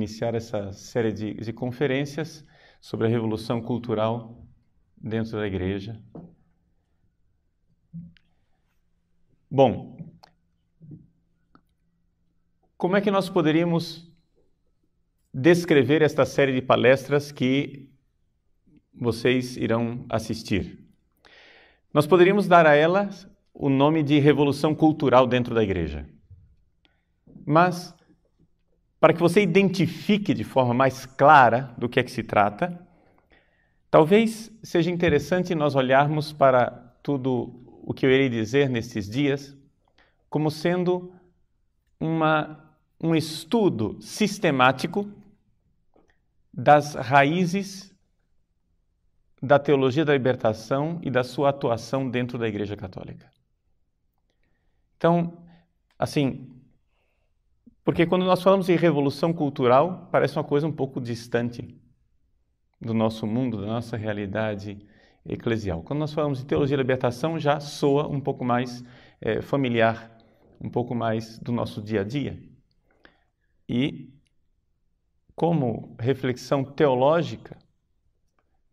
iniciar essa série de, de conferências sobre a revolução cultural dentro da igreja. Bom, como é que nós poderíamos descrever esta série de palestras que vocês irão assistir? Nós poderíamos dar a elas o nome de revolução cultural dentro da igreja. Mas para que você identifique de forma mais clara do que é que se trata, talvez seja interessante nós olharmos para tudo o que eu irei dizer nestes dias como sendo uma, um estudo sistemático das raízes da teologia da libertação e da sua atuação dentro da Igreja Católica. Então, assim, porque quando nós falamos em revolução cultural, parece uma coisa um pouco distante do nosso mundo, da nossa realidade eclesial. Quando nós falamos de teologia da libertação, já soa um pouco mais é, familiar, um pouco mais do nosso dia a dia. E, como reflexão teológica,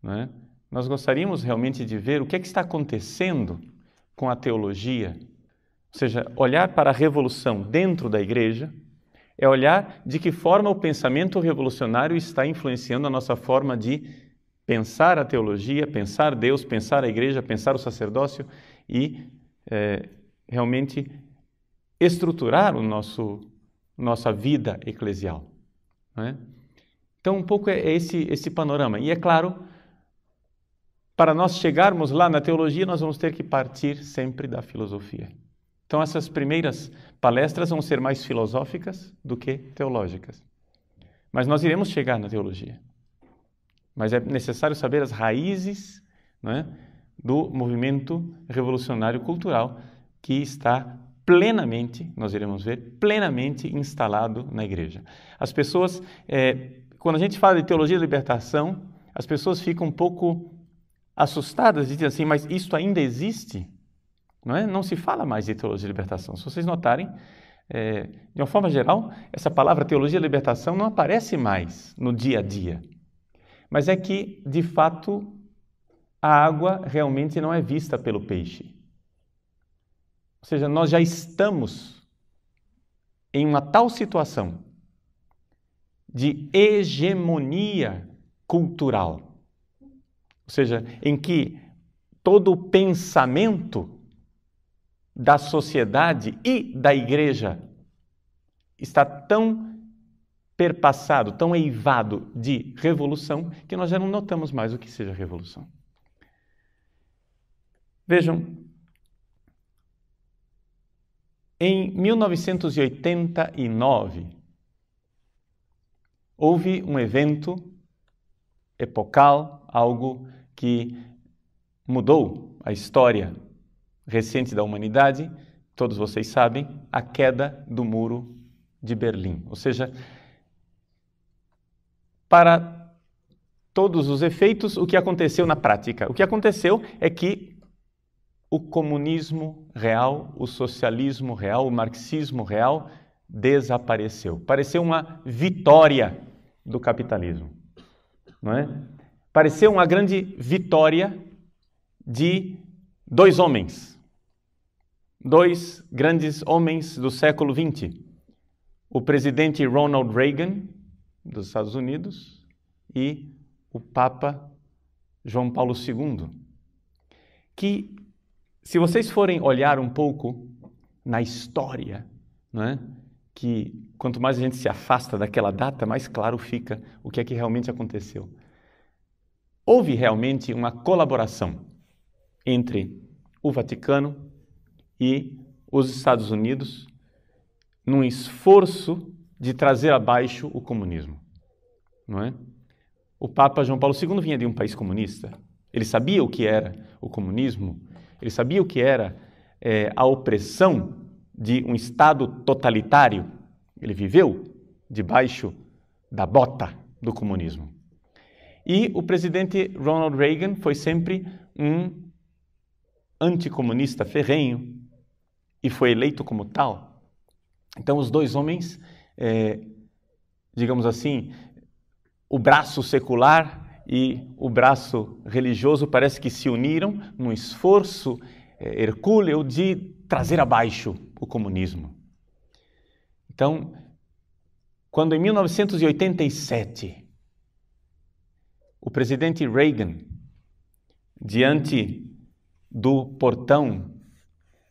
né, nós gostaríamos realmente de ver o que, é que está acontecendo com a teologia, ou seja, olhar para a revolução dentro da igreja é olhar de que forma o pensamento revolucionário está influenciando a nossa forma de pensar a teologia, pensar Deus, pensar a igreja, pensar o sacerdócio e é, realmente estruturar o nosso nossa vida eclesial. É? Então, um pouco é, é esse esse panorama. E é claro, para nós chegarmos lá na teologia, nós vamos ter que partir sempre da filosofia. Então, essas primeiras palestras vão ser mais filosóficas do que teológicas. Mas nós iremos chegar na teologia. Mas é necessário saber as raízes né, do movimento revolucionário cultural que está plenamente, nós iremos ver, plenamente instalado na igreja. As pessoas, é, quando a gente fala de teologia da libertação, as pessoas ficam um pouco assustadas, e dizem assim, mas isso ainda existe? Não, é? não se fala mais de teologia de libertação. Se vocês notarem, é, de uma forma geral, essa palavra teologia de libertação não aparece mais no dia a dia. Mas é que, de fato, a água realmente não é vista pelo peixe. Ou seja, nós já estamos em uma tal situação de hegemonia cultural. Ou seja, em que todo o pensamento da sociedade e da igreja está tão perpassado, tão eivado de revolução, que nós já não notamos mais o que seja revolução. Vejam, em 1989, houve um evento epocal, algo que mudou a história recente da humanidade, todos vocês sabem, a queda do Muro de Berlim. Ou seja, para todos os efeitos, o que aconteceu na prática? O que aconteceu é que o comunismo real, o socialismo real, o marxismo real desapareceu. Pareceu uma vitória do capitalismo, não é? Pareceu uma grande vitória de dois homens, dois grandes homens do século XX: o presidente Ronald Reagan, dos Estados Unidos, e o Papa João Paulo II. Que, se vocês forem olhar um pouco na história, não é? que quanto mais a gente se afasta daquela data, mais claro fica o que é que realmente aconteceu. Houve realmente uma colaboração entre o Vaticano e os Estados Unidos num esforço de trazer abaixo o comunismo, não é? O Papa João Paulo II vinha de um país comunista. Ele sabia o que era o comunismo. Ele sabia o que era é, a opressão de um Estado totalitário. Ele viveu debaixo da bota do comunismo. E o presidente Ronald Reagan foi sempre um anticomunista ferrenho, e foi eleito como tal. Então, os dois homens, é, digamos assim, o braço secular e o braço religioso parece que se uniram num esforço é, hercúleo de trazer abaixo o comunismo. Então, quando em 1987 o presidente Reagan, diante do portão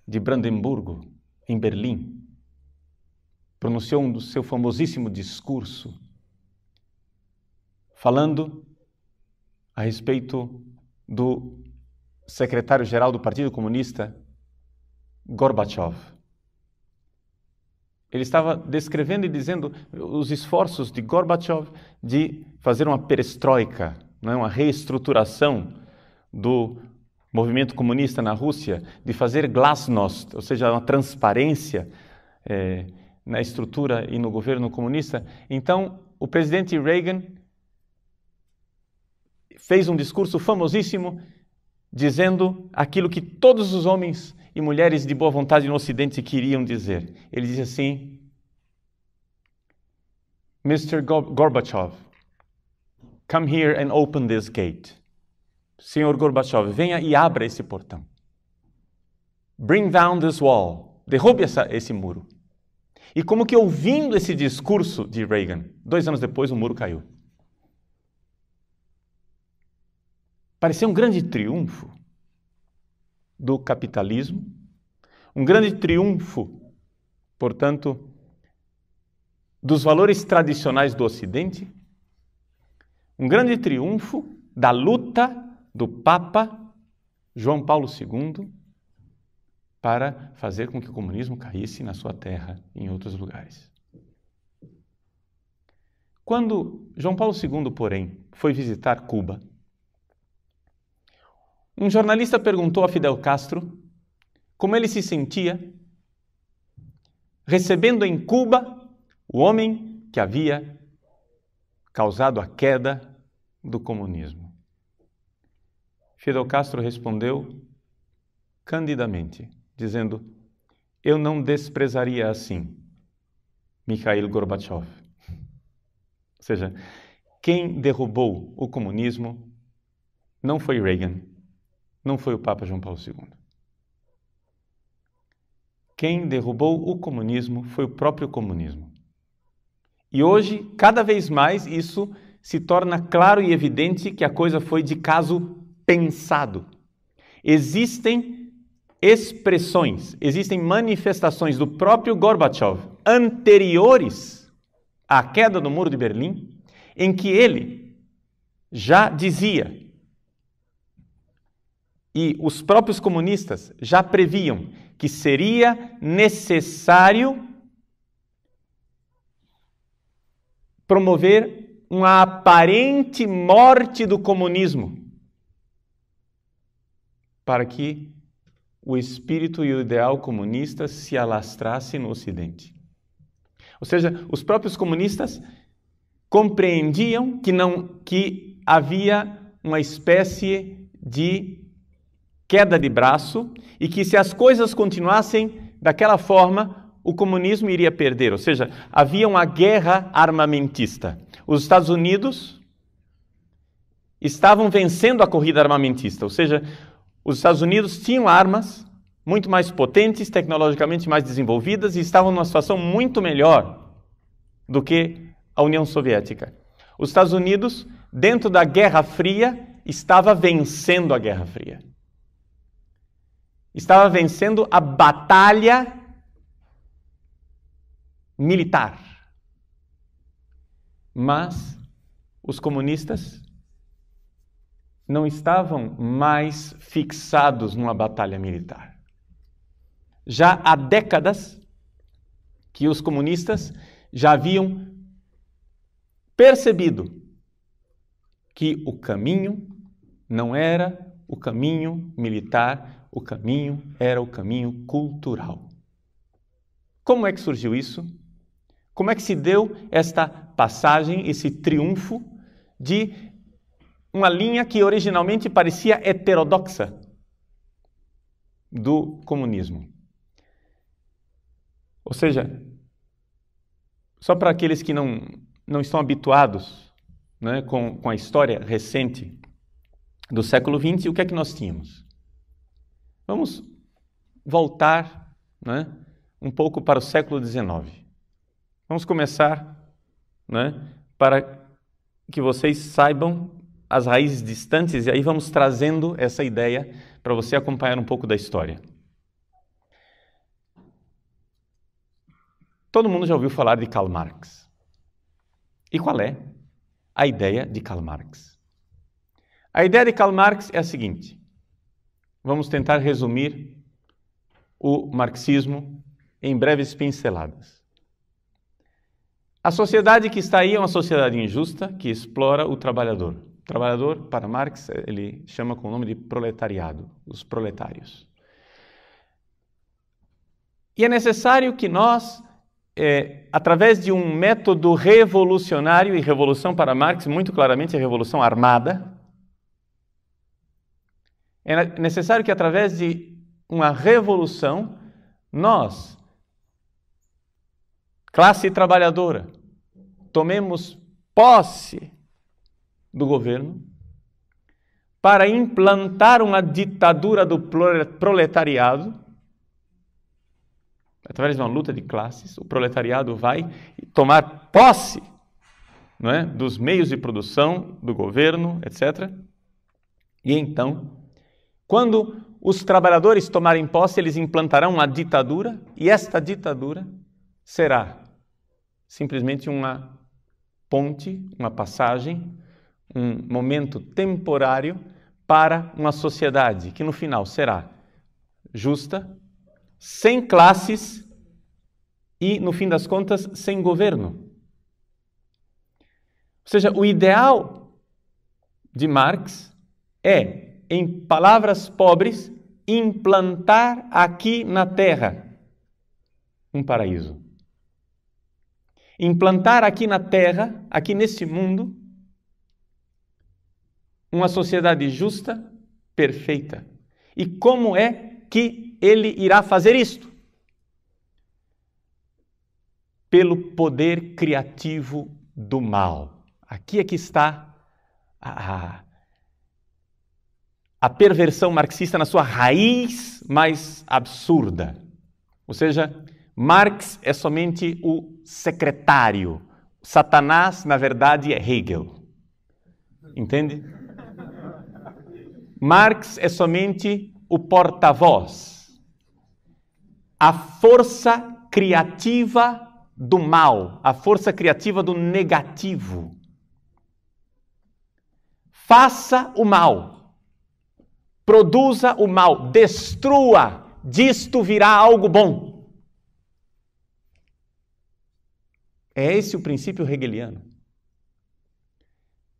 de Brandemburgo, em Berlim, pronunciou um do seu famosíssimo discurso, falando a respeito do secretário-geral do Partido Comunista, Gorbachev. Ele estava descrevendo e dizendo os esforços de Gorbachev de fazer uma perestroika, não é? uma reestruturação do movimento comunista na Rússia de fazer glasnost, ou seja, uma transparência é, na estrutura e no governo comunista. Então, o presidente Reagan fez um discurso famosíssimo dizendo aquilo que todos os homens e mulheres de boa vontade no Ocidente queriam dizer. Ele diz assim: Mr. Gorbachev, come here and open this gate. Senhor Gorbachev, venha e abra esse portão. Bring down this wall. Derrube essa, esse muro. E como que ouvindo esse discurso de Reagan, dois anos depois o muro caiu. Pareceu um grande triunfo do capitalismo, um grande triunfo, portanto, dos valores tradicionais do Ocidente, um grande triunfo da luta do Papa João Paulo II para fazer com que o comunismo caísse na sua terra e em outros lugares. Quando João Paulo II, porém, foi visitar Cuba, um jornalista perguntou a Fidel Castro como ele se sentia recebendo em Cuba o homem que havia causado a queda do comunismo. Fidel Castro respondeu candidamente, dizendo: Eu não desprezaria assim Mikhail Gorbachev. Ou seja, quem derrubou o comunismo não foi Reagan, não foi o Papa João Paulo II. Quem derrubou o comunismo foi o próprio comunismo. E hoje, cada vez mais, isso se torna claro e evidente que a coisa foi de caso pensado. Existem expressões, existem manifestações do próprio Gorbachev anteriores à queda do Muro de Berlim, em que ele já dizia e os próprios comunistas já previam que seria necessário promover uma aparente morte do comunismo para que o espírito e o ideal comunista se alastrassem no Ocidente. Ou seja, os próprios comunistas compreendiam que não que havia uma espécie de queda de braço e que se as coisas continuassem daquela forma, o comunismo iria perder, ou seja, havia uma guerra armamentista. Os Estados Unidos estavam vencendo a corrida armamentista, ou seja, os Estados Unidos tinham armas muito mais potentes, tecnologicamente mais desenvolvidas e estavam numa situação muito melhor do que a União Soviética. Os Estados Unidos, dentro da Guerra Fria, estava vencendo a Guerra Fria. Estava vencendo a batalha militar. Mas os comunistas não estavam mais fixados numa batalha militar. Já há décadas que os comunistas já haviam percebido que o caminho não era o caminho militar, o caminho era o caminho cultural. Como é que surgiu isso? Como é que se deu esta passagem, esse triunfo de uma linha que originalmente parecia heterodoxa do comunismo. Ou seja, só para aqueles que não, não estão habituados né, com, com a história recente do século XX, o que é que nós tínhamos? Vamos voltar né, um pouco para o século XIX. Vamos começar né, para que vocês saibam as raízes distantes, e aí vamos trazendo essa ideia para você acompanhar um pouco da história. Todo mundo já ouviu falar de Karl Marx. E qual é a ideia de Karl Marx? A ideia de Karl Marx é a seguinte: vamos tentar resumir o marxismo em breves pinceladas. A sociedade que está aí é uma sociedade injusta que explora o trabalhador. Trabalhador, para Marx, ele chama com o nome de proletariado, os proletários. E é necessário que nós, é, através de um método revolucionário, e revolução para Marx, muito claramente, é revolução armada, é necessário que, através de uma revolução, nós, classe trabalhadora, tomemos posse do governo para implantar uma ditadura do proletariado. Através de uma luta de classes, o proletariado vai tomar posse não é, dos meios de produção, do governo, etc. E então, quando os trabalhadores tomarem posse, eles implantarão uma ditadura, e esta ditadura será simplesmente uma ponte, uma passagem um momento temporário para uma sociedade que no final será justa, sem classes e, no fim das contas, sem governo. Ou seja, o ideal de Marx é, em palavras pobres, implantar aqui na Terra um paraíso. Implantar aqui na Terra, aqui neste mundo, uma sociedade justa, perfeita. E como é que ele irá fazer isto? Pelo poder criativo do mal. Aqui é que está a, a perversão marxista na sua raiz mais absurda. Ou seja, Marx é somente o secretário. Satanás, na verdade, é Hegel. Entende? Marx é somente o porta-voz. A força criativa do mal, a força criativa do negativo. Faça o mal, produza o mal, destrua, disto virá algo bom. É esse o princípio hegeliano.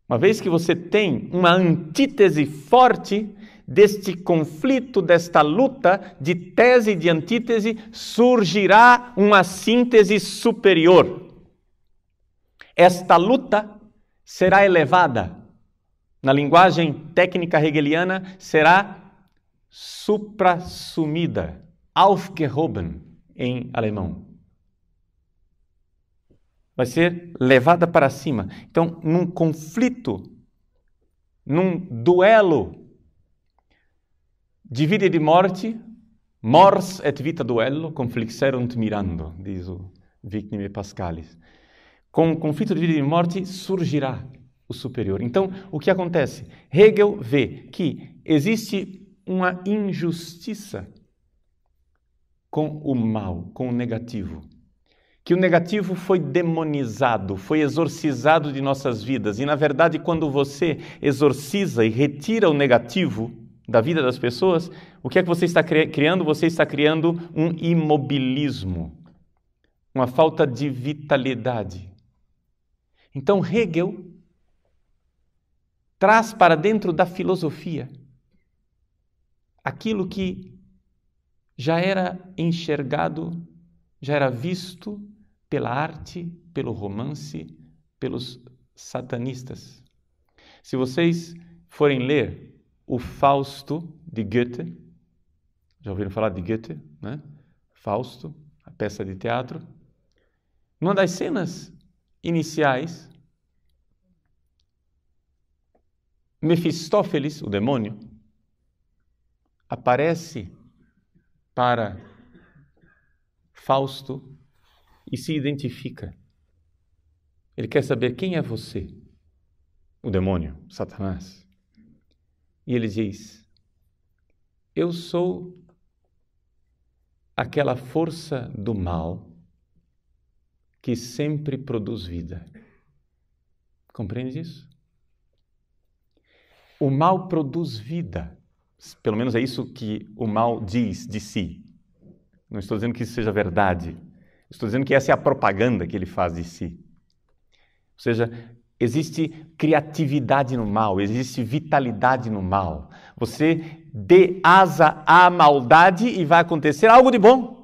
Uma vez que você tem uma antítese forte deste conflito, desta luta de tese e de antítese, surgirá uma síntese superior. Esta luta será elevada. Na linguagem técnica hegeliana, será suprassumida, aufgehoben em alemão vai ser levada para cima. Então, num conflito, num duelo de vida e de morte, mors et vita duello conflixerunt mirando, diz o Victime Pascalis. Com o conflito de vida e de morte surgirá o superior. Então, o que acontece? Hegel vê que existe uma injustiça com o mal, com o negativo que o negativo foi demonizado, foi exorcizado de nossas vidas. E na verdade, quando você exorciza e retira o negativo da vida das pessoas, o que é que você está criando? Você está criando um imobilismo, uma falta de vitalidade. Então Hegel traz para dentro da filosofia aquilo que já era enxergado, já era visto pela arte, pelo romance, pelos satanistas. Se vocês forem ler o Fausto de Goethe, já ouviram falar de Goethe, né? Fausto, a peça de teatro. Numa das cenas iniciais, Mefistófeles, o demônio, aparece para Fausto e se identifica. Ele quer saber quem é você, o demônio, Satanás. E ele diz: Eu sou aquela força do mal que sempre produz vida. Compreende isso? O mal produz vida. Pelo menos é isso que o mal diz de si. Não estou dizendo que isso seja verdade, Estou dizendo que essa é a propaganda que ele faz de si. Ou seja, existe criatividade no mal, existe vitalidade no mal. Você dê asa à maldade e vai acontecer algo de bom.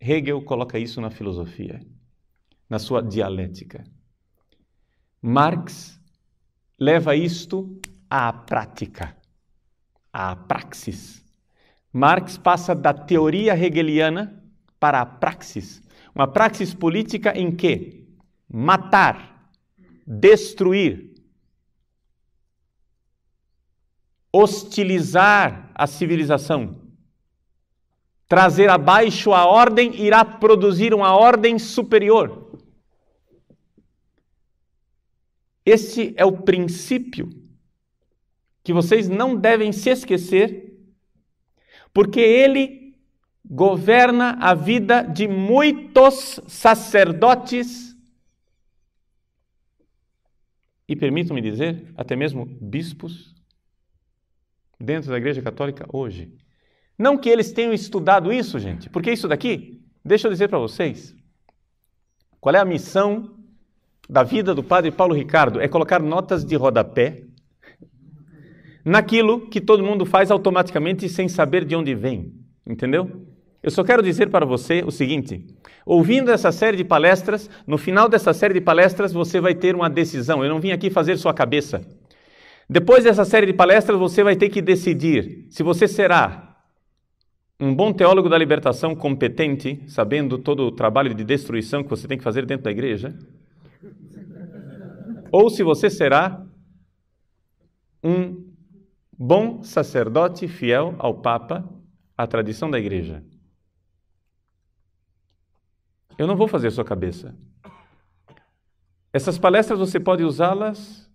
Hegel coloca isso na filosofia, na sua dialética. Marx leva isto à prática, à praxis. Marx passa da teoria hegeliana para a praxis. Uma praxis política em que matar, destruir, hostilizar a civilização, trazer abaixo a ordem, irá produzir uma ordem superior. Este é o princípio que vocês não devem se esquecer porque ele governa a vida de muitos sacerdotes e, permitam-me dizer, até mesmo bispos dentro da Igreja Católica hoje. Não que eles tenham estudado isso, gente, porque isso daqui, deixa eu dizer para vocês, qual é a missão da vida do padre Paulo Ricardo? É colocar notas de rodapé naquilo que todo mundo faz automaticamente sem saber de onde vem. Entendeu? Eu só quero dizer para você o seguinte: ouvindo essa série de palestras, no final dessa série de palestras você vai ter uma decisão. Eu não vim aqui fazer sua cabeça. Depois dessa série de palestras você vai ter que decidir se você será um bom teólogo da libertação competente, sabendo todo o trabalho de destruição que você tem que fazer dentro da igreja, ou se você será um bom sacerdote fiel ao Papa, à tradição da Igreja. Eu não vou fazer sua cabeça. Essas palestras você pode usá-las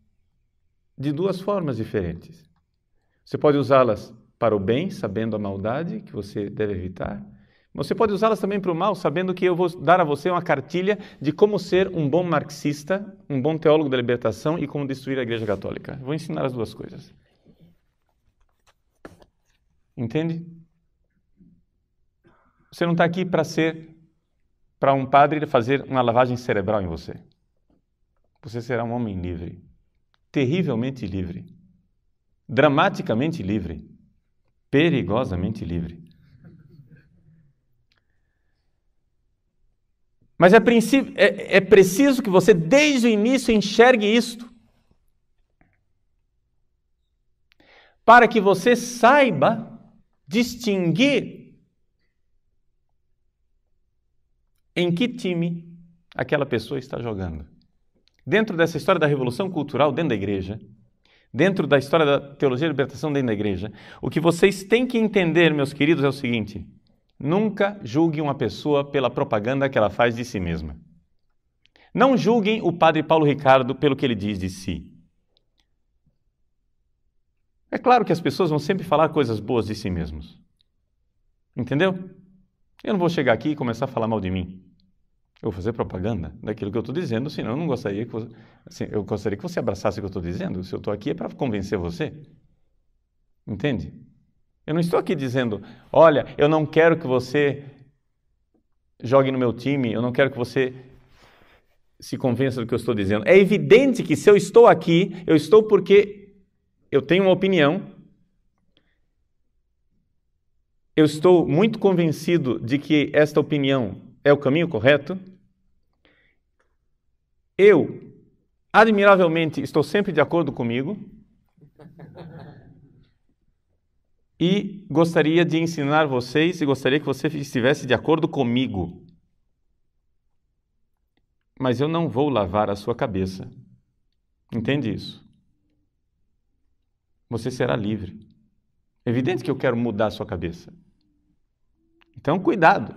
de duas formas diferentes. Você pode usá-las para o bem, sabendo a maldade que você deve evitar. Você pode usá-las também para o mal, sabendo que eu vou dar a você uma cartilha de como ser um bom marxista, um bom teólogo da libertação e como destruir a Igreja Católica. Vou ensinar as duas coisas. Entende? Você não está aqui para ser, para um padre fazer uma lavagem cerebral em você. Você será um homem livre, terrivelmente livre, dramaticamente livre, perigosamente livre. Mas é, é, é, preciso que você, desde o início, enxergue isto. Para que você saiba distinguir em que time aquela pessoa está jogando. Dentro dessa história da revolução cultural dentro da igreja, dentro da história da teologia da libertação dentro da igreja, o que vocês têm que entender, meus queridos, é o seguinte: nunca julgue uma pessoa pela propaganda que ela faz de si mesma. Não julguem o padre Paulo Ricardo pelo que ele diz de si. É claro que as pessoas vão sempre falar coisas boas de si mesmos. Entendeu? Eu não vou chegar aqui e começar a falar mal de mim. Eu vou fazer propaganda daquilo que eu estou dizendo, senão eu não gostaria que você, assim, eu gostaria que você abraçasse o que eu estou dizendo. Se eu estou aqui é para convencer você. Entende? Eu não estou aqui dizendo, olha, eu não quero que você jogue no meu time, eu não quero que você se convença do que eu estou dizendo. É evidente que se eu estou aqui, eu estou porque eu tenho uma opinião, eu estou muito convencido de que esta opinião é o caminho correto, eu, admiravelmente, estou sempre de acordo comigo e gostaria de ensinar vocês e gostaria que você estivesse de acordo comigo. Mas eu não vou lavar a sua cabeça. Entende isso? você será livre. É evidente que eu quero mudar a sua cabeça. Então, cuidado.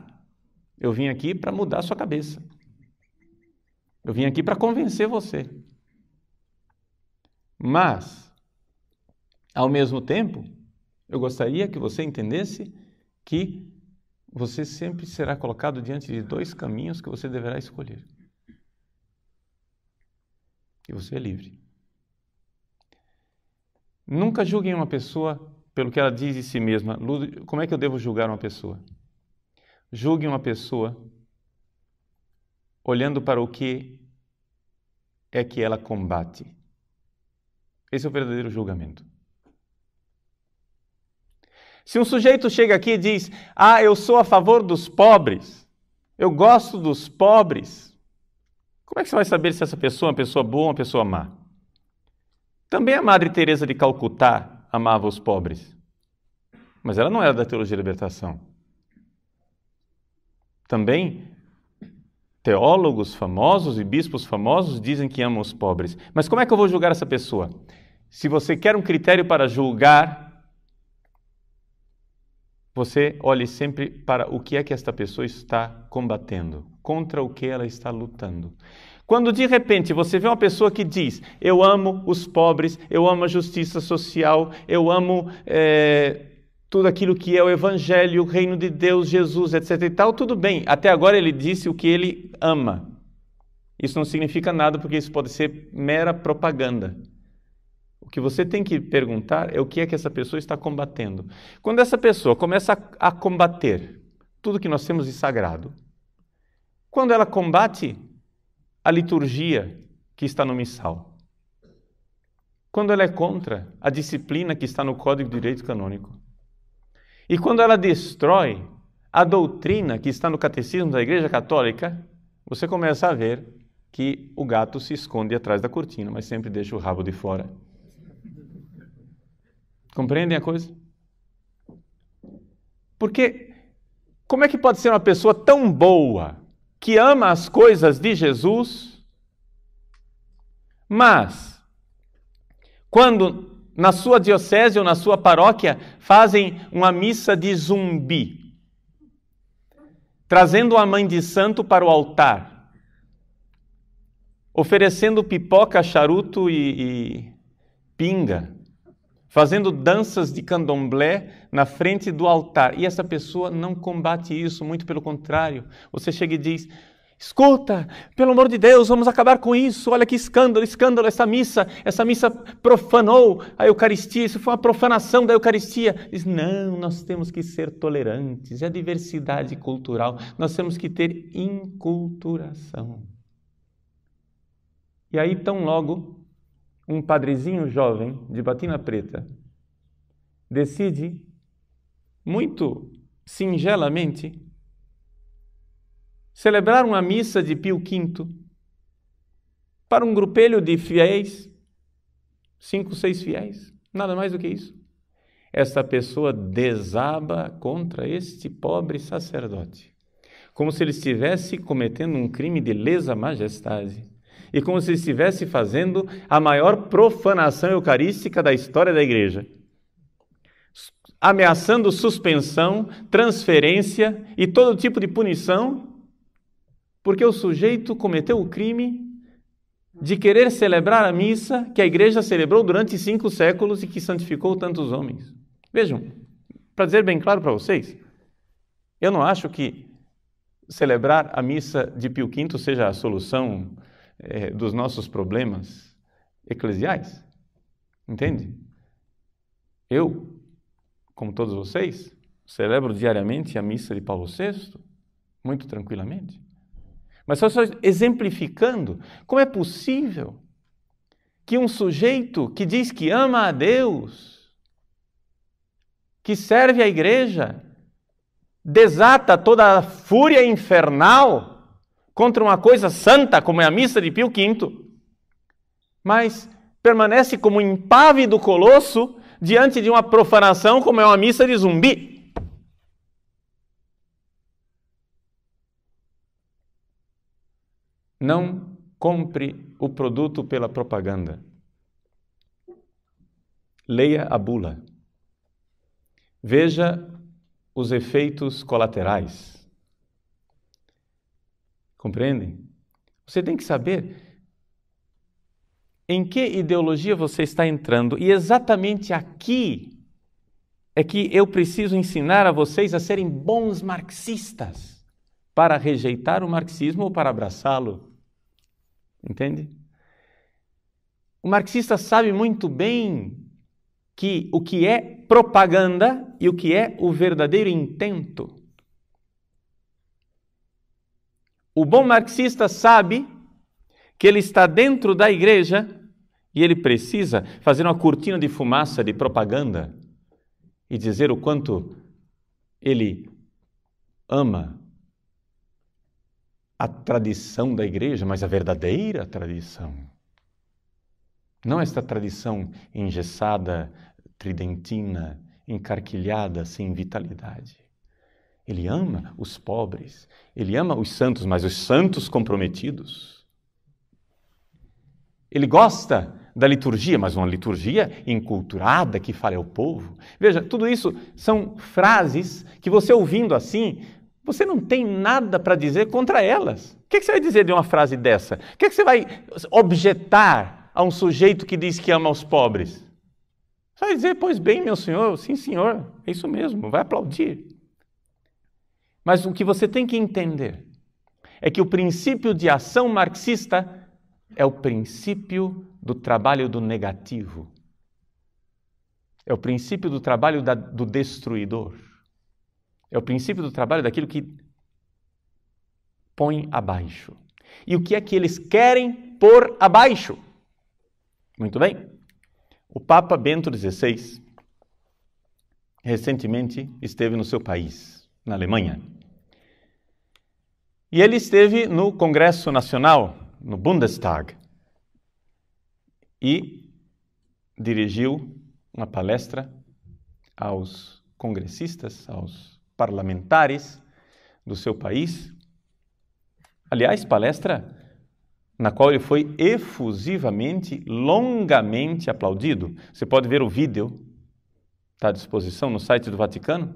Eu vim aqui para mudar a sua cabeça. Eu vim aqui para convencer você. Mas, ao mesmo tempo, eu gostaria que você entendesse que você sempre será colocado diante de dois caminhos que você deverá escolher. E você é livre. Nunca julguem uma pessoa pelo que ela diz de si mesma. Como é que eu devo julgar uma pessoa? Julguem uma pessoa olhando para o que é que ela combate. Esse é o verdadeiro julgamento. Se um sujeito chega aqui e diz: Ah, eu sou a favor dos pobres, eu gosto dos pobres, como é que você vai saber se essa pessoa é uma pessoa boa ou uma pessoa má? Também a Madre Teresa de Calcutá amava os pobres, mas ela não era da teologia da libertação. Também teólogos famosos e bispos famosos dizem que amam os pobres. Mas como é que eu vou julgar essa pessoa? Se você quer um critério para julgar, você olhe sempre para o que é que esta pessoa está combatendo, contra o que ela está lutando. Quando de repente você vê uma pessoa que diz: Eu amo os pobres, eu amo a justiça social, eu amo é, tudo aquilo que é o Evangelho, o reino de Deus, Jesus, etc. e tal, tudo bem. Até agora ele disse o que ele ama. Isso não significa nada porque isso pode ser mera propaganda. O que você tem que perguntar é o que é que essa pessoa está combatendo. Quando essa pessoa começa a, a combater tudo que nós temos de sagrado, quando ela combate a liturgia que está no missal, quando ela é contra a disciplina que está no Código de Direito Canônico, e quando ela destrói a doutrina que está no Catecismo da Igreja Católica, você começa a ver que o gato se esconde atrás da cortina, mas sempre deixa o rabo de fora. Compreendem a coisa? Porque como é que pode ser uma pessoa tão boa que ama as coisas de Jesus, mas quando na sua diocese ou na sua paróquia fazem uma missa de zumbi, trazendo a mãe de santo para o altar, oferecendo pipoca, charuto e, e pinga fazendo danças de candomblé na frente do altar. E essa pessoa não combate isso, muito pelo contrário. Você chega e diz: Escuta, pelo amor de Deus, vamos acabar com isso. Olha que escândalo, escândalo, essa missa, essa missa profanou a Eucaristia, isso foi uma profanação da Eucaristia. Diz: "Não, nós temos que ser tolerantes, é a diversidade cultural. Nós temos que ter inculturação". E aí tão logo um padrezinho jovem de batina preta decide, muito singelamente, celebrar uma missa de Pio V para um grupelho de fiéis, cinco, seis fiéis, nada mais do que isso. Esta pessoa desaba contra este pobre sacerdote, como se ele estivesse cometendo um crime de lesa majestade e como se estivesse fazendo a maior profanação eucarística da história da igreja. Ameaçando suspensão, transferência e todo tipo de punição, porque o sujeito cometeu o crime de querer celebrar a missa que a igreja celebrou durante cinco séculos e que santificou tantos homens. Vejam, para dizer bem claro para vocês, eu não acho que celebrar a missa de Pio V seja a solução é, dos nossos problemas eclesiais. Entende? Eu, como todos vocês, celebro diariamente a missa de Paulo VI, muito tranquilamente. Mas só, só exemplificando como é possível que um sujeito que diz que ama a Deus, que serve a igreja, desata toda a fúria infernal contra uma coisa santa como é a missa de Pio V, mas permanece como impávido colosso diante de uma profanação como é uma missa de zumbi. Não compre o produto pela propaganda. Leia a bula. Veja os efeitos colaterais Compreendem? Você tem que saber em que ideologia você está entrando. E exatamente aqui é que eu preciso ensinar a vocês a serem bons marxistas para rejeitar o marxismo ou para abraçá-lo. Entende? O marxista sabe muito bem que o que é propaganda e o que é o verdadeiro intento O bom marxista sabe que ele está dentro da igreja e ele precisa fazer uma cortina de fumaça de propaganda e dizer o quanto ele ama a tradição da igreja, mas a verdadeira tradição. Não esta tradição engessada, tridentina, encarquilhada, sem vitalidade. Ele ama os pobres, ele ama os santos, mas os santos comprometidos. Ele gosta da liturgia, mas uma liturgia enculturada que fale ao é povo. Veja, tudo isso são frases que você ouvindo assim, você não tem nada para dizer contra elas. O que, é que, você vai dizer de uma frase dessa? O que, é que você vai objetar a um sujeito que diz que ama os pobres? Você vai dizer, pois bem, meu senhor, sim, senhor, é isso mesmo, vai aplaudir. Mas o que você tem que entender é que o princípio de ação marxista é o princípio do trabalho do negativo. É o princípio do trabalho da, do destruidor. É o princípio do trabalho daquilo que põe abaixo. E o que é que eles querem pôr abaixo? Muito bem. O Papa Bento XVI recentemente esteve no seu país, na Alemanha. E ele esteve no Congresso Nacional, no Bundestag, e dirigiu uma palestra aos congressistas, aos parlamentares do seu país. Aliás, palestra na qual ele foi efusivamente, longamente aplaudido. Você pode ver o vídeo, está à disposição no site do Vaticano,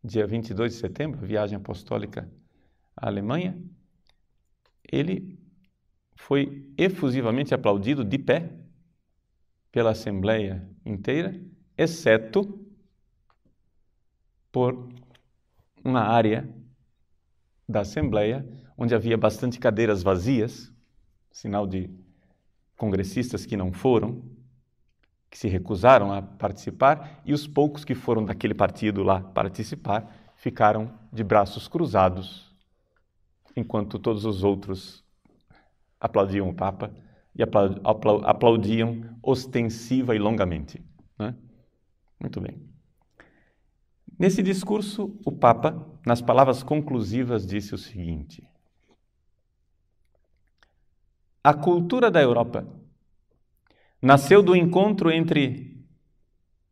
dia 22 de setembro, viagem apostólica a Alemanha, uhum. ele foi efusivamente aplaudido de pé pela Assembleia inteira, exceto por uma área da Assembleia onde havia bastante cadeiras vazias, sinal de congressistas que não foram, que se recusaram a participar, e os poucos que foram daquele partido lá participar ficaram de braços cruzados enquanto todos os outros aplaudiam o Papa e aplaudiam ostensiva e longamente. Né? Muito bem. Nesse discurso, o Papa, nas palavras conclusivas, disse o seguinte: A cultura da Europa nasceu do encontro entre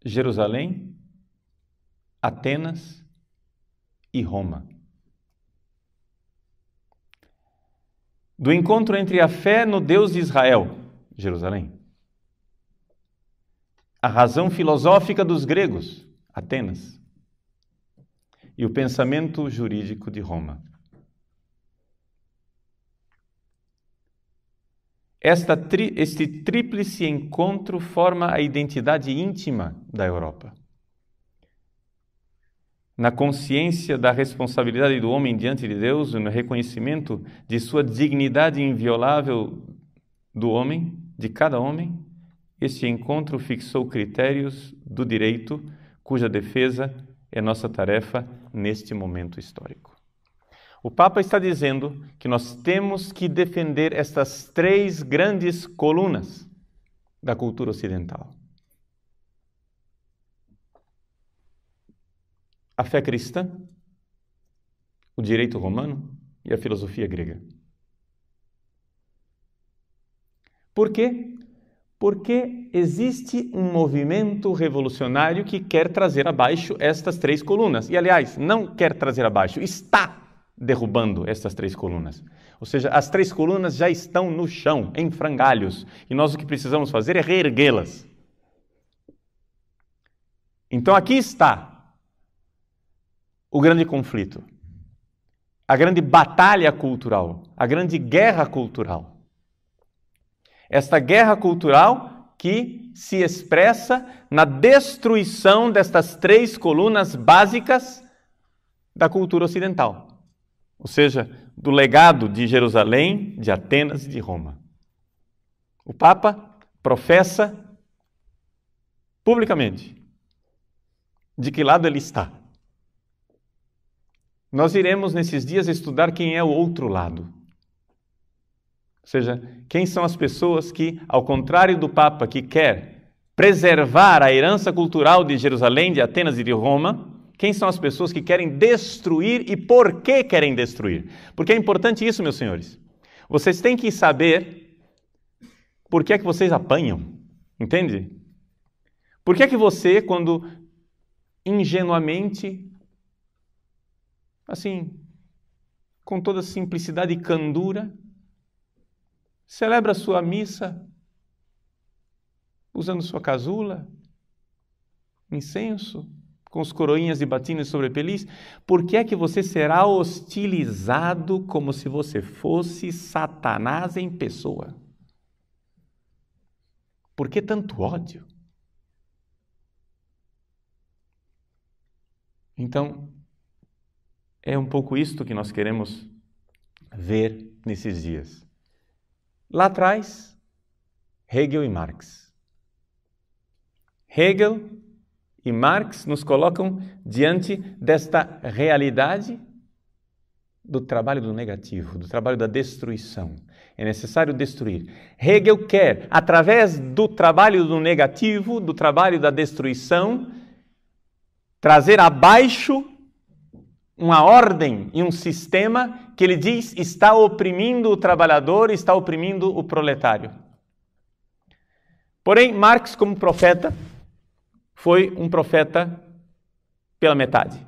Jerusalém, Atenas e Roma. do encontro entre a fé no Deus de Israel, Jerusalém, a razão filosófica dos gregos, Atenas, e o pensamento jurídico de Roma. Esta, este tríplice encontro forma a identidade íntima da Europa na consciência da responsabilidade do homem diante de Deus, no reconhecimento de sua dignidade inviolável do homem, de cada homem, este encontro fixou critérios do direito cuja defesa é nossa tarefa neste momento histórico. O Papa está dizendo que nós temos que defender estas três grandes colunas da cultura ocidental: a fé cristã, o direito romano e a filosofia grega. Por quê? Porque existe um movimento revolucionário que quer trazer abaixo estas três colunas. E, aliás, não quer trazer abaixo, está derrubando estas três colunas. Ou seja, as três colunas já estão no chão, em frangalhos, e nós o que precisamos fazer é reerguê-las. Então aqui está o grande conflito, a grande batalha cultural, a grande guerra cultural. Esta guerra cultural que se expressa na destruição destas três colunas básicas da cultura ocidental, ou seja, do legado de Jerusalém, de Atenas e de Roma. O Papa professa publicamente de que lado ele está nós iremos nesses dias estudar quem é o outro lado. Ou seja, quem são as pessoas que, ao contrário do Papa que quer preservar a herança cultural de Jerusalém, de Atenas e de Roma, quem são as pessoas que querem destruir e por que querem destruir? Porque é importante isso, meus senhores. Vocês têm que saber por que é que vocês apanham, entende? Por que é que você, quando ingenuamente assim, com toda simplicidade e candura, celebra sua missa usando sua casula, incenso, com os coroinhas e batinas sobre pelis, por que é que você será hostilizado como se você fosse Satanás em pessoa? Por que tanto ódio? Então, é um pouco isto que nós queremos ver nesses dias. Lá atrás, Hegel e Marx. Hegel e Marx nos colocam diante desta realidade do trabalho do negativo, do trabalho da destruição. É necessário destruir. Hegel quer, através do trabalho do negativo, do trabalho da destruição, trazer abaixo uma ordem e um sistema que ele diz está oprimindo o trabalhador, está oprimindo o proletário. Porém, Marx, como profeta, foi um profeta pela metade.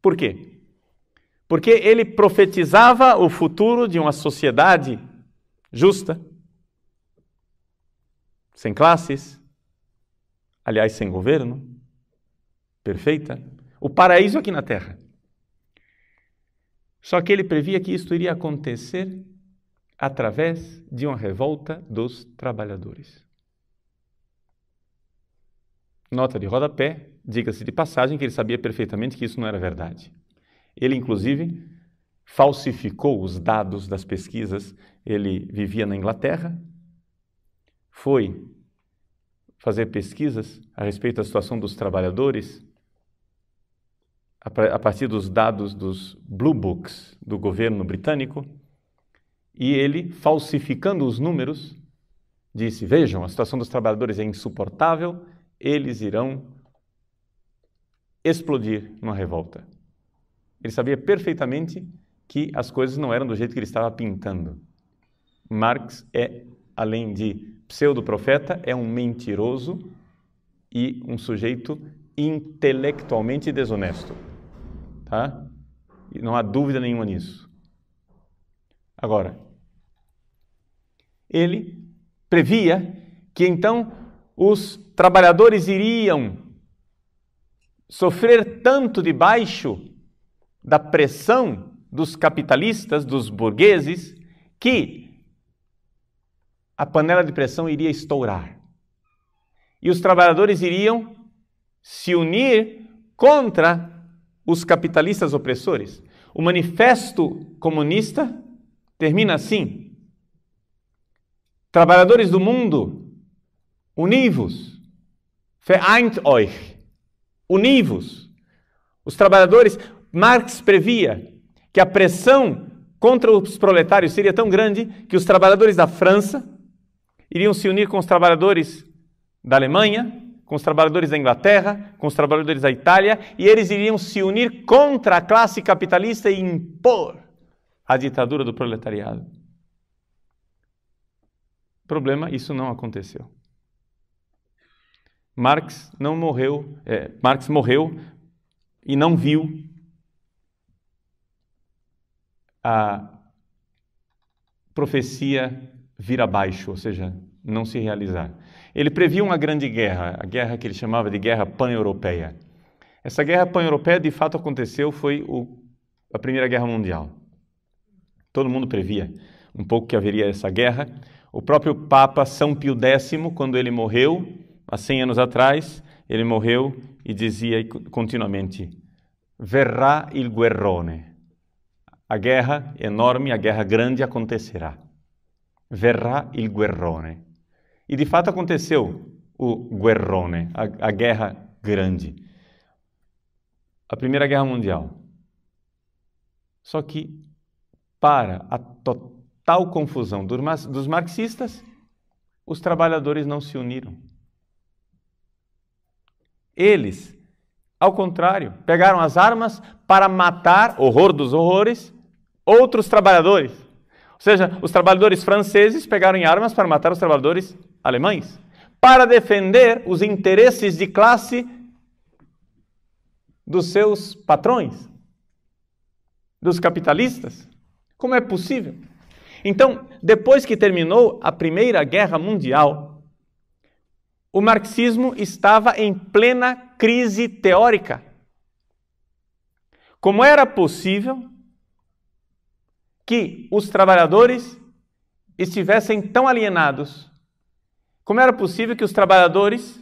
Por quê? Porque ele profetizava o futuro de uma sociedade justa, sem classes, aliás, sem governo, perfeita, o paraíso aqui na terra. Só que ele previa que isto iria acontecer através de uma revolta dos trabalhadores. Nota de rodapé, diga-se de passagem que ele sabia perfeitamente que isso não era verdade. Ele, inclusive, falsificou os dados das pesquisas. Ele vivia na Inglaterra, foi fazer pesquisas a respeito da situação dos trabalhadores a partir dos dados dos Blue Books do governo britânico, e ele, falsificando os números, disse: Vejam, a situação dos trabalhadores é insuportável, eles irão explodir numa revolta. Ele sabia perfeitamente que as coisas não eram do jeito que ele estava pintando. Marx é, além de pseudo-profeta, é um mentiroso e um sujeito intelectualmente desonesto. Tá? não há dúvida nenhuma nisso. Agora, ele previa que então os trabalhadores iriam sofrer tanto debaixo da pressão dos capitalistas, dos burgueses, que a panela de pressão iria estourar. E os trabalhadores iriam se unir contra os capitalistas opressores. O manifesto comunista termina assim: Trabalhadores do mundo, univos, vereint euch, univos. Os trabalhadores, Marx previa que a pressão contra os proletários seria tão grande que os trabalhadores da França iriam se unir com os trabalhadores da Alemanha, com os trabalhadores da Inglaterra, com os trabalhadores da Itália, e eles iriam se unir contra a classe capitalista e impor a ditadura do proletariado. Problema, isso não aconteceu. Marx não morreu, é, Marx morreu e não viu a profecia vir abaixo, ou seja, não se realizar ele previu uma grande guerra, a guerra que ele chamava de guerra pan-europeia. Essa guerra pan-europeia de fato aconteceu, foi o, a Primeira Guerra Mundial. Todo mundo previa um pouco que haveria essa guerra. O próprio Papa São Pio X, quando ele morreu, há 100 anos atrás, ele morreu e dizia continuamente: Verrà il guerrone. A guerra enorme, a guerra grande acontecerá. Verrà il guerrone e de fato aconteceu o Guerrone, né? a, a guerra grande. A Primeira Guerra Mundial. Só que, para a total confusão dos marxistas, os trabalhadores não se uniram. Eles, ao contrário, pegaram as armas para matar, horror dos horrores, outros trabalhadores. Ou seja, os trabalhadores franceses pegaram armas para matar os trabalhadores alemães para defender os interesses de classe dos seus patrões, dos capitalistas. Como é possível? Então, depois que terminou a Primeira Guerra Mundial, o marxismo estava em plena crise teórica. Como era possível que os trabalhadores estivessem tão alienados como era possível que os trabalhadores,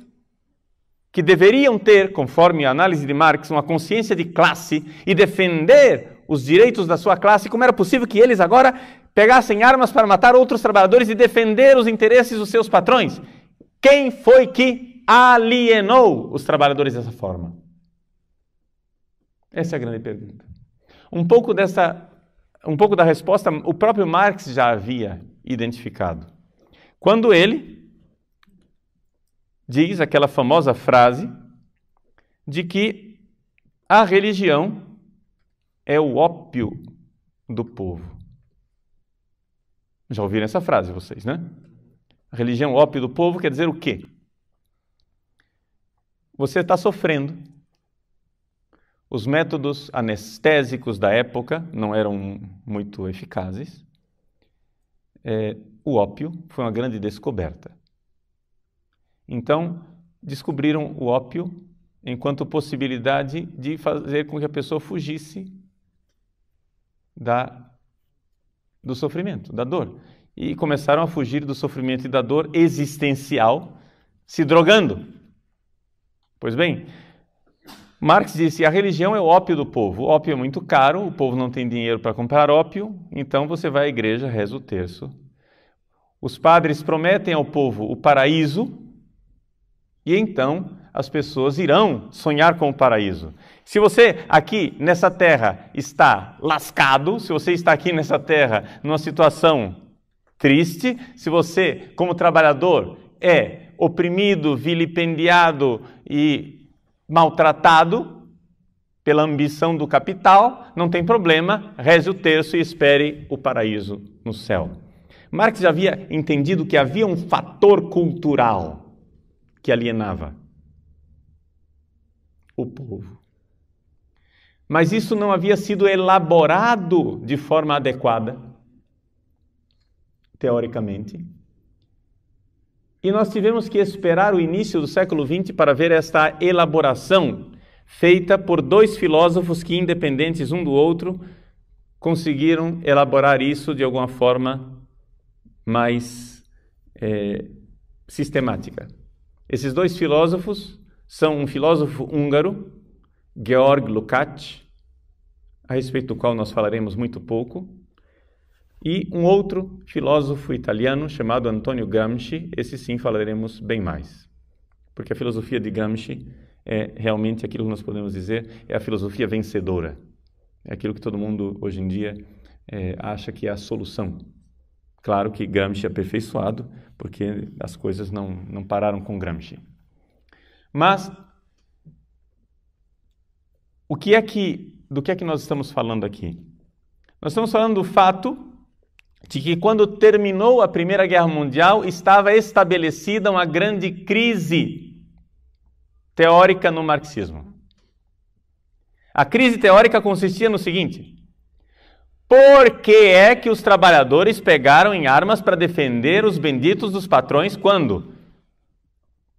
que deveriam ter, conforme a análise de Marx, uma consciência de classe e defender os direitos da sua classe, como era possível que eles agora pegassem armas para matar outros trabalhadores e defender os interesses dos seus patrões? Quem foi que alienou os trabalhadores dessa forma? Essa é a grande pergunta. Um pouco dessa um pouco da resposta o próprio Marx já havia identificado. Quando ele diz aquela famosa frase de que a religião é o ópio do povo. Já ouviram essa frase vocês, né? A religião é ópio do povo quer dizer o quê? Você está sofrendo. Os métodos anestésicos da época não eram muito eficazes. É, o ópio foi uma grande descoberta. Então, descobriram o ópio enquanto possibilidade de fazer com que a pessoa fugisse da do sofrimento, da dor. E começaram a fugir do sofrimento e da dor existencial, se drogando. Pois bem, Marx disse: a religião é o ópio do povo. O ópio é muito caro, o povo não tem dinheiro para comprar ópio, então você vai à igreja, reza o terço. Os padres prometem ao povo o paraíso, e então as pessoas irão sonhar com o paraíso. Se você aqui nessa terra está lascado, se você está aqui nessa terra numa situação triste, se você, como trabalhador, é oprimido, vilipendiado e maltratado pela ambição do capital, não tem problema, reze o terço e espere o paraíso no céu. Marx já havia entendido que havia um fator cultural que alienava o povo. Mas isso não havia sido elaborado de forma adequada, teoricamente. E nós tivemos que esperar o início do século XX para ver esta elaboração feita por dois filósofos que, independentes um do outro, conseguiram elaborar isso de alguma forma mais é, sistemática. Esses dois filósofos são um filósofo húngaro, Georg Lukács, a respeito do qual nós falaremos muito pouco, e um outro filósofo italiano chamado Antonio Gramsci, esse sim falaremos bem mais. Porque a filosofia de Gramsci é realmente aquilo que nós podemos dizer é a filosofia vencedora. É aquilo que todo mundo hoje em dia é, acha que é a solução Claro que Gramsci é aperfeiçoado, porque as coisas não, não pararam com Gramsci. Mas o que é que do que é que nós estamos falando aqui? Nós estamos falando do fato de que quando terminou a Primeira Guerra Mundial estava estabelecida uma grande crise teórica no marxismo. A crise teórica consistia no seguinte: por que é que os trabalhadores pegaram em armas para defender os benditos dos patrões quando,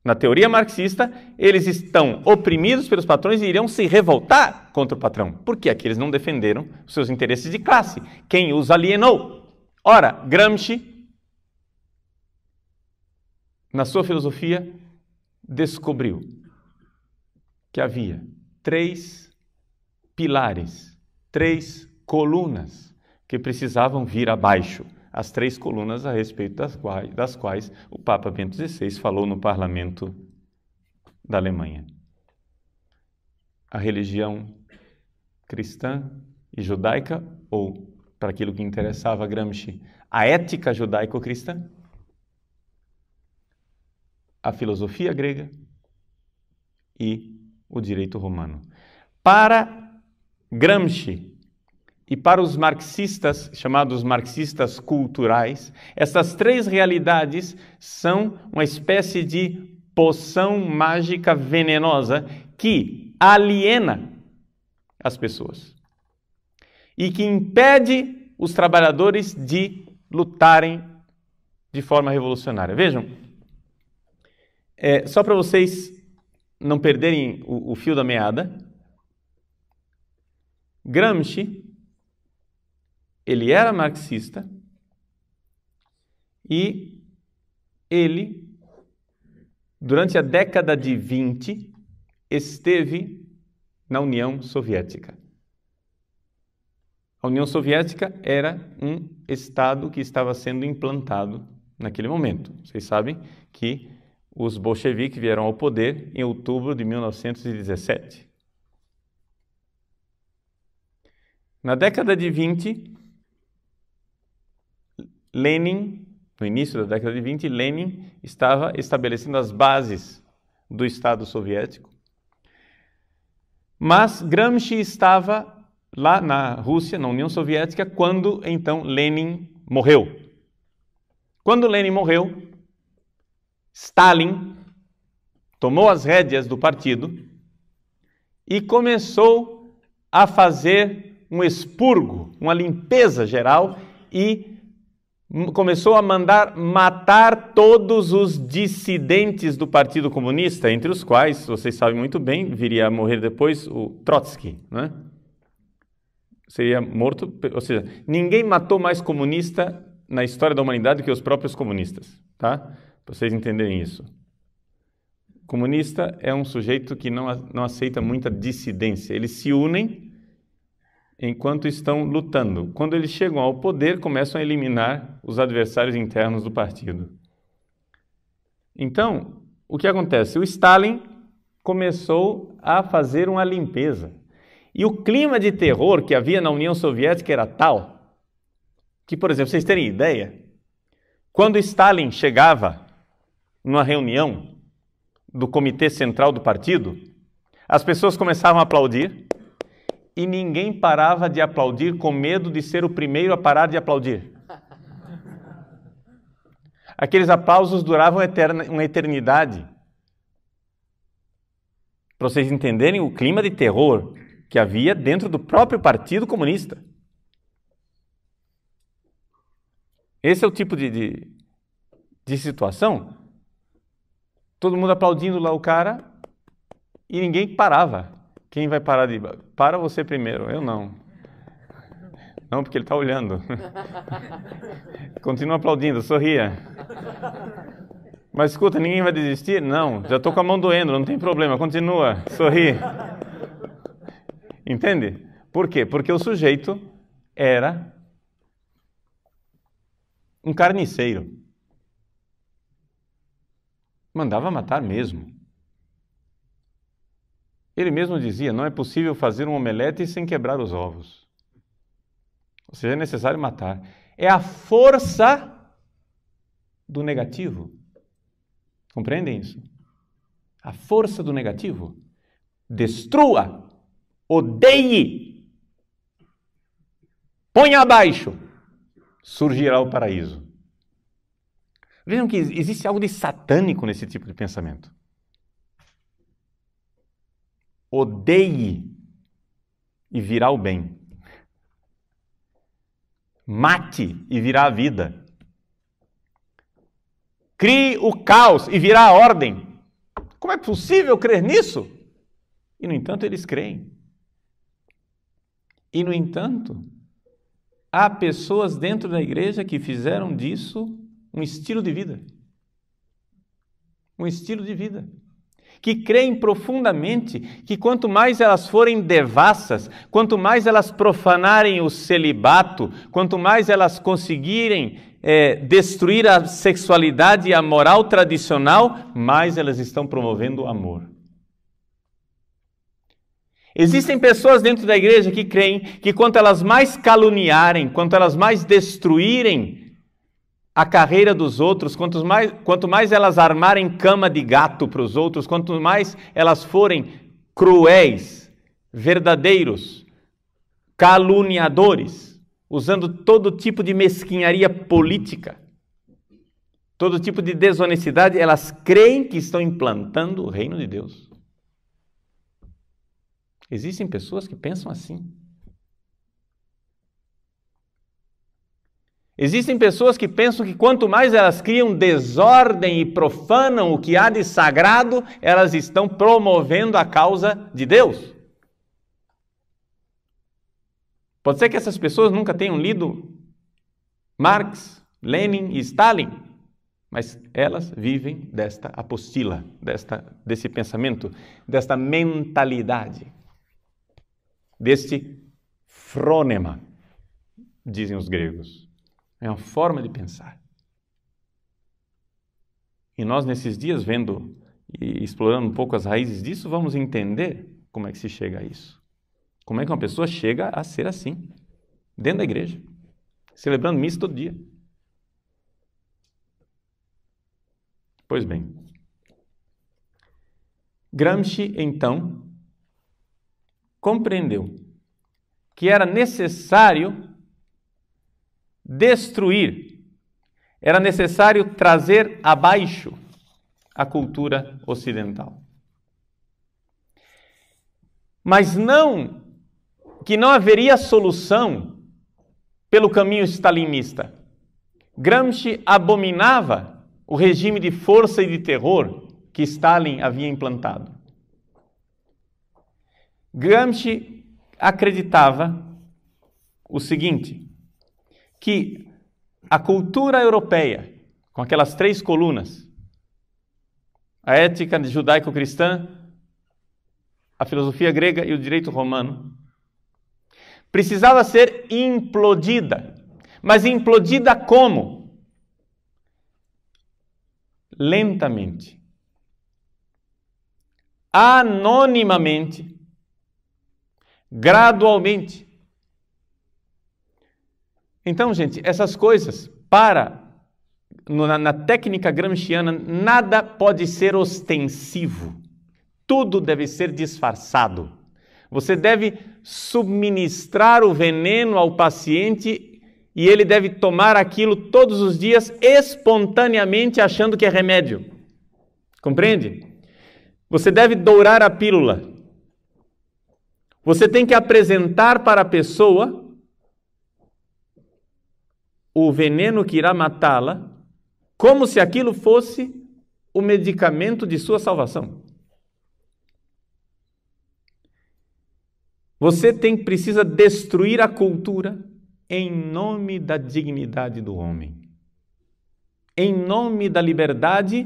na teoria marxista, eles estão oprimidos pelos patrões e irão se revoltar contra o patrão? Porque aqui é eles não defenderam os seus interesses de classe. Quem os alienou? Ora, Gramsci, na sua filosofia, descobriu que havia três pilares, três colunas que precisavam vir abaixo, as três colunas a respeito das quais, das quais o Papa Bento XVI falou no parlamento da Alemanha. A religião cristã e judaica, ou, para aquilo que interessava a Gramsci, a ética judaico-cristã, a filosofia grega e o direito romano. Para Gramsci, e para os marxistas, chamados marxistas culturais, essas três realidades são uma espécie de poção mágica venenosa que aliena as pessoas e que impede os trabalhadores de lutarem de forma revolucionária. Vejam, é, só para vocês não perderem o, o fio da meada, Gramsci ele era marxista e ele, durante a década de 20, esteve na União Soviética. A União Soviética era um Estado que estava sendo implantado naquele momento. Vocês sabem que os bolcheviques vieram ao poder em outubro de 1917. Na década de 20, Lenin, no início da década de 20, Lenin estava estabelecendo as bases do Estado soviético. Mas Gramsci estava lá na Rússia, na União Soviética, quando então Lenin morreu. Quando Lenin morreu, Stalin tomou as rédeas do partido e começou a fazer um expurgo, uma limpeza geral e começou a mandar matar todos os dissidentes do Partido Comunista, entre os quais, vocês sabem muito bem, viria a morrer depois o Trotsky, né? Seria morto, ou seja, ninguém matou mais comunista na história da humanidade que os próprios comunistas, tá? Para vocês entenderem isso. Comunista é um sujeito que não, não aceita muita dissidência. Eles se unem enquanto estão lutando. Quando eles chegam ao poder, começam a eliminar os adversários internos do partido. Então, o que acontece? O Stalin começou a fazer uma limpeza. E o clima de terror que havia na União Soviética era tal que, por exemplo, vocês terem ideia, quando Stalin chegava numa reunião do Comitê Central do Partido, as pessoas começavam a aplaudir e ninguém parava de aplaudir com medo de ser o primeiro a parar de aplaudir. Aqueles aplausos duravam uma eternidade. Para vocês entenderem o clima de terror que havia dentro do próprio Partido Comunista. Esse é o tipo de, de, de situação. Todo mundo aplaudindo lá o cara e ninguém parava. Quem vai parar de. Para você primeiro, eu não. Não, porque ele está olhando. Continua aplaudindo, sorria. Mas escuta, ninguém vai desistir? Não, já estou com a mão doendo, não tem problema, continua, sorri. Entende? Por quê? Porque o sujeito era um carniceiro. Mandava matar mesmo. Ele mesmo dizia: não é possível fazer um omelete sem quebrar os ovos. Ou seja, é necessário matar. É a força do negativo. Compreendem isso? A força do negativo. Destrua, odeie, ponha abaixo, surgirá o paraíso. Vejam que existe algo de satânico nesse tipo de pensamento odeie e virá o bem. Mate e virá a vida. Crie o caos e virá a ordem. Como é possível crer nisso? E no entanto eles creem. E no entanto, há pessoas dentro da igreja que fizeram disso um estilo de vida. Um estilo de vida que creem profundamente que quanto mais elas forem devassas, quanto mais elas profanarem o celibato, quanto mais elas conseguirem é, destruir a sexualidade e a moral tradicional, mais elas estão promovendo o amor. Existem pessoas dentro da igreja que creem que quanto elas mais caluniarem, quanto elas mais destruírem a carreira dos outros, quanto mais, quanto mais elas armarem cama de gato para os outros, quanto mais elas forem cruéis, verdadeiros, caluniadores, usando todo tipo de mesquinharia política, todo tipo de desonestidade, elas creem que estão implantando o reino de Deus. Existem pessoas que pensam assim. Existem pessoas que pensam que quanto mais elas criam desordem e profanam o que há de sagrado, elas estão promovendo a causa de Deus. Pode ser que essas pessoas nunca tenham lido Marx, Lenin e Stalin, mas elas vivem desta apostila, desta, desse pensamento, desta mentalidade, deste frônema, dizem os gregos é uma forma de pensar. E nós, nesses dias, vendo e explorando um pouco as raízes disso, vamos entender como é que se chega a isso. Como é que uma pessoa chega a ser assim, dentro da igreja, celebrando missa todo dia. Pois bem, Gramsci, então, compreendeu que era necessário destruir. Era necessário trazer abaixo a cultura ocidental. Mas não que não haveria solução pelo caminho stalinista. Gramsci abominava o regime de força e de terror que Stalin havia implantado. Gramsci acreditava o seguinte: que a cultura europeia, com aquelas três colunas, a ética judaico-cristã, a filosofia grega e o direito romano, precisava ser implodida. Mas implodida como? Lentamente, anonimamente, gradualmente então, gente, essas coisas, para, na, na técnica gramsciana, nada pode ser ostensivo. Tudo deve ser disfarçado. Você deve subministrar o veneno ao paciente e ele deve tomar aquilo todos os dias espontaneamente, achando que é remédio. Compreende? Você deve dourar a pílula. Você tem que apresentar para a pessoa o veneno que irá matá-la, como se aquilo fosse o medicamento de sua salvação. Você tem precisa destruir a cultura em nome da dignidade do homem. Em nome da liberdade,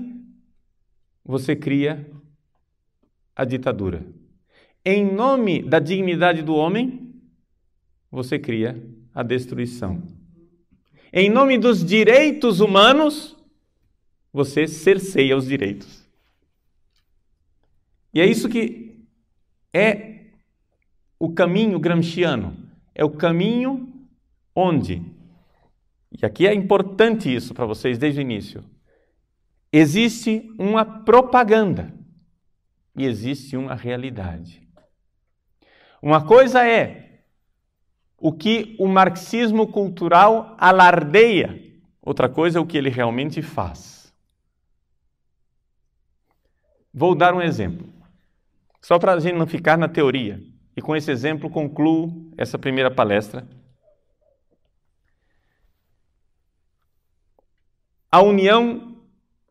você cria a ditadura. Em nome da dignidade do homem, você cria a destruição em nome dos direitos humanos, você cerceia os direitos. E é isso que é o caminho gramsciano. É o caminho onde, e aqui é importante isso para vocês desde o início, existe uma propaganda e existe uma realidade. Uma coisa é o que o marxismo cultural alardeia, outra coisa é o que ele realmente faz. Vou dar um exemplo, só para a gente não ficar na teoria, e com esse exemplo concluo essa primeira palestra. A união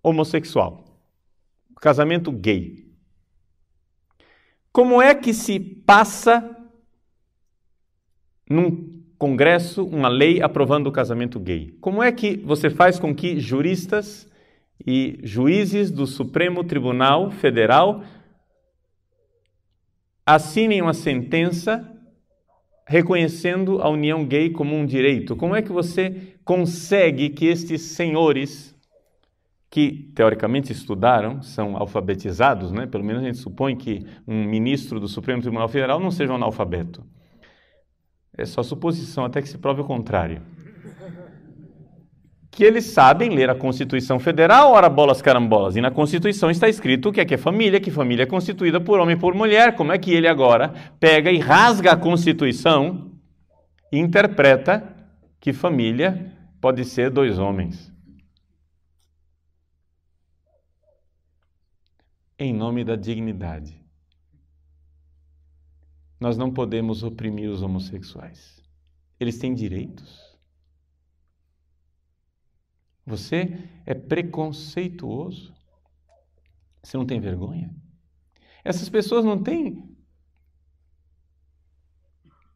homossexual, o casamento gay. Como é que se passa num congresso uma lei aprovando o casamento gay. Como é que você faz com que juristas e juízes do Supremo Tribunal Federal assinem uma sentença reconhecendo a união gay como um direito? Como é que você consegue que estes senhores que teoricamente estudaram, são alfabetizados, né? Pelo menos a gente supõe que um ministro do Supremo Tribunal Federal não seja um analfabeto é só suposição até que se prove o contrário. Que eles sabem ler a Constituição Federal, ora bolas carambolas. E na Constituição está escrito o que é que é família, que família é constituída por homem e por mulher. Como é que ele agora pega e rasga a Constituição e interpreta que família pode ser dois homens? Em nome da dignidade. Nós não podemos oprimir os homossexuais. Eles têm direitos. Você é preconceituoso. Você não tem vergonha? Essas pessoas não têm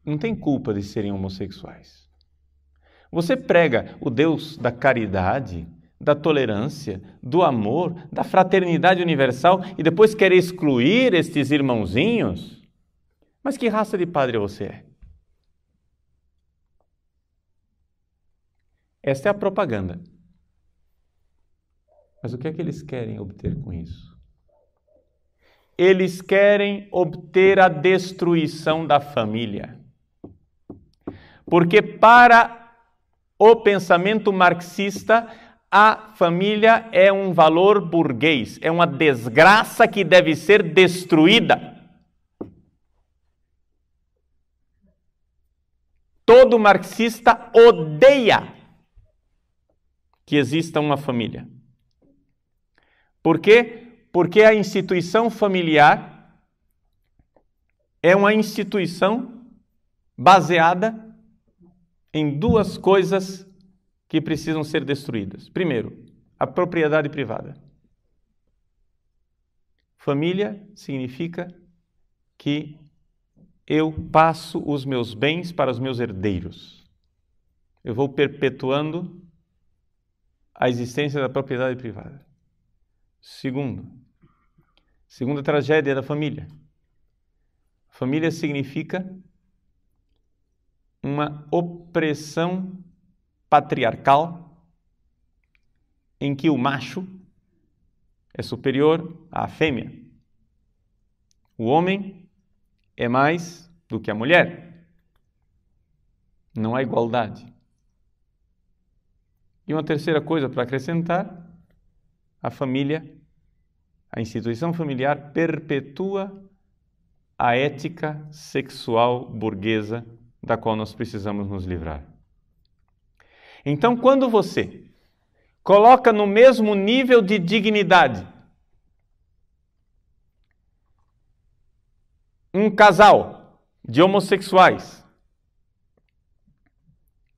não têm culpa de serem homossexuais. Você prega o Deus da caridade, da tolerância, do amor, da fraternidade universal e depois quer excluir estes irmãozinhos? Mas que raça de padre você é? Esta é a propaganda. Mas o que é que eles querem obter com isso? Eles querem obter a destruição da família. Porque, para o pensamento marxista, a família é um valor burguês, é uma desgraça que deve ser destruída. Todo marxista odeia que exista uma família. Por quê? Porque a instituição familiar é uma instituição baseada em duas coisas que precisam ser destruídas. Primeiro, a propriedade privada. Família significa que eu passo os meus bens para os meus herdeiros. Eu vou perpetuando a existência da propriedade privada. Segundo, segunda tragédia da família. Família significa uma opressão patriarcal em que o macho é superior à fêmea. O homem é mais do que a mulher. Não há igualdade. E uma terceira coisa para acrescentar: a família, a instituição familiar perpetua a ética sexual burguesa da qual nós precisamos nos livrar. Então, quando você coloca no mesmo nível de dignidade um casal de homossexuais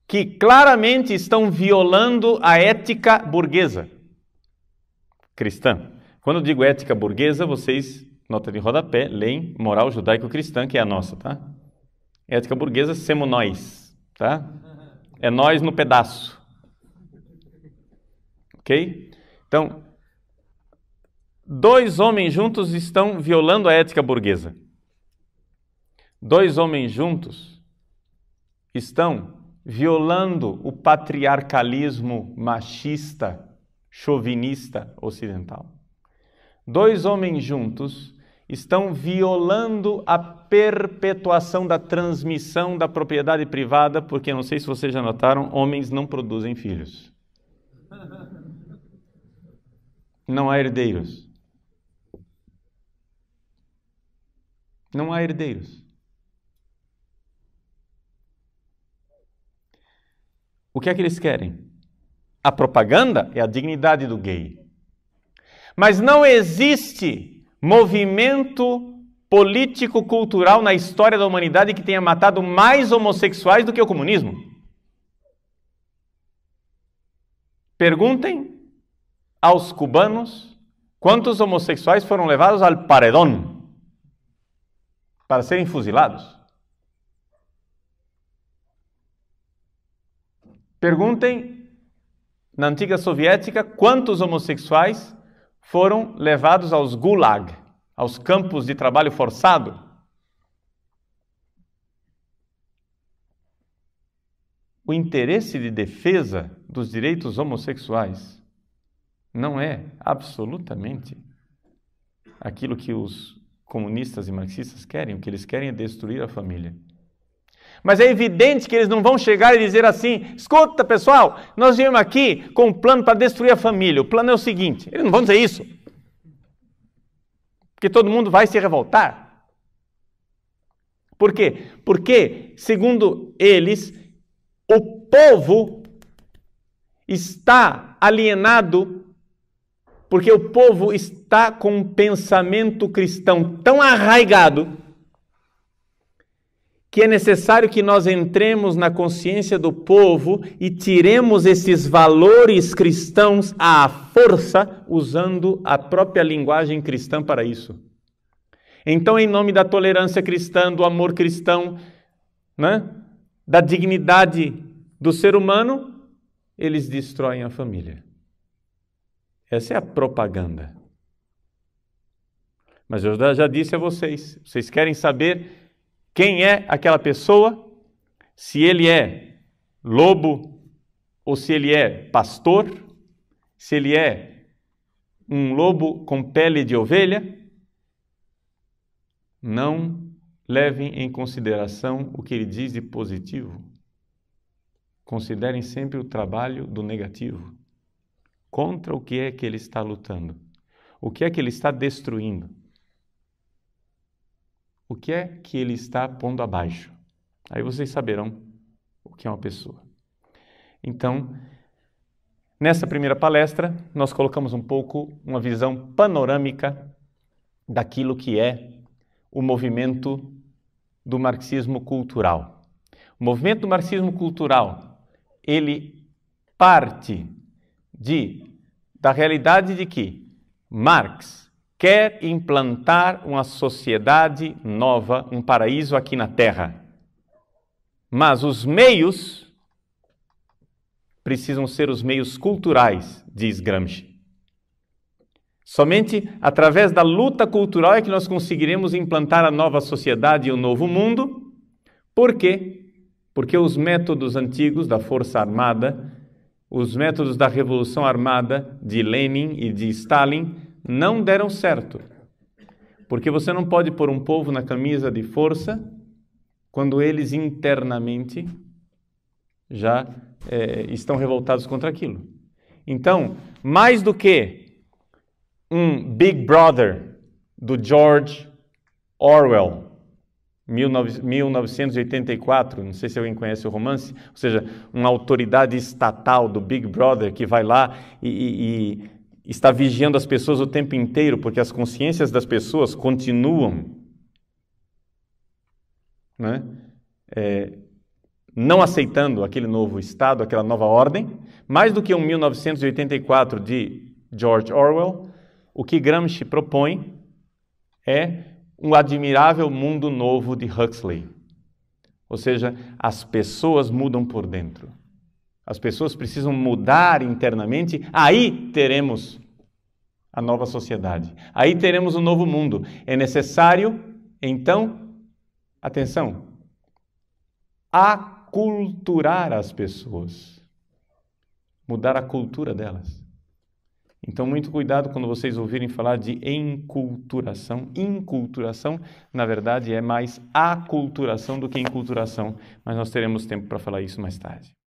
que claramente estão violando a ética burguesa cristã. Quando eu digo ética burguesa, vocês, nota de rodapé, leem moral judaico-cristã, que é a nossa, tá? Ética burguesa, semos nós, tá? É nós no pedaço. Ok? Então, dois homens juntos estão violando a ética burguesa dois homens juntos estão violando o patriarcalismo machista, chauvinista ocidental. Dois homens juntos estão violando a perpetuação da transmissão da propriedade privada, porque não sei se vocês já notaram, homens não produzem filhos. Não há herdeiros. Não há herdeiros. O que é que eles querem? A propaganda é a dignidade do gay. Mas não existe movimento político-cultural na história da humanidade que tenha matado mais homossexuais do que o comunismo. Perguntem aos cubanos quantos homossexuais foram levados ao paredão para serem fuzilados. Perguntem na antiga soviética quantos homossexuais foram levados aos gulag, aos campos de trabalho forçado. O interesse de defesa dos direitos homossexuais não é absolutamente aquilo que os comunistas e marxistas querem. O que eles querem é destruir a família. Mas é evidente que eles não vão chegar e dizer assim: escuta pessoal, nós viemos aqui com um plano para destruir a família. O plano é o seguinte: eles não vão dizer isso. Porque todo mundo vai se revoltar. Por quê? Porque, segundo eles, o povo está alienado, porque o povo está com um pensamento cristão tão arraigado que é necessário que nós entremos na consciência do povo e tiremos esses valores cristãos à força, usando a própria linguagem cristã para isso. Então, em nome da tolerância cristã, do amor cristão, né, da dignidade do ser humano, eles destroem a família. Essa é a propaganda. Mas eu já disse a vocês, vocês querem saber quem é aquela pessoa, se ele é lobo ou se ele é pastor, se ele é um lobo com pele de ovelha, não levem em consideração o que ele diz de positivo. Considerem sempre o trabalho do negativo. Contra o que é que ele está lutando? O que é que ele está destruindo? o que é que ele está pondo abaixo. Aí vocês saberão o que é uma pessoa. Então, nessa primeira palestra, nós colocamos um pouco uma visão panorâmica daquilo que é o movimento do marxismo cultural. O movimento do marxismo cultural, ele parte de da realidade de que Marx quer implantar uma sociedade nova, um paraíso aqui na terra. Mas os meios precisam ser os meios culturais, diz Gramsci. Somente através da luta cultural é que nós conseguiremos implantar a nova sociedade e o novo mundo. Por quê? Porque os métodos antigos da força armada, os métodos da revolução armada de Lenin e de Stalin não deram certo. Porque você não pode pôr um povo na camisa de força quando eles internamente já é, estão revoltados contra aquilo. Então, mais do que um Big Brother do George Orwell, 1984, não sei se alguém conhece o romance, ou seja, uma autoridade estatal do Big Brother que vai lá e, e, e está vigiando as pessoas o tempo inteiro, porque as consciências das pessoas continuam né? É, não aceitando aquele novo Estado, aquela nova ordem, mais do que um 1984 de George Orwell, o que Gramsci propõe é um admirável mundo novo de Huxley. Ou seja, as pessoas mudam por dentro as pessoas precisam mudar internamente, aí teremos a nova sociedade. Aí teremos um novo mundo. É necessário, então, atenção, aculturar as pessoas, mudar a cultura delas. Então, muito cuidado quando vocês ouvirem falar de enculturação. Inculturação, na verdade, é mais aculturação do que enculturação, mas nós teremos tempo para falar isso mais tarde.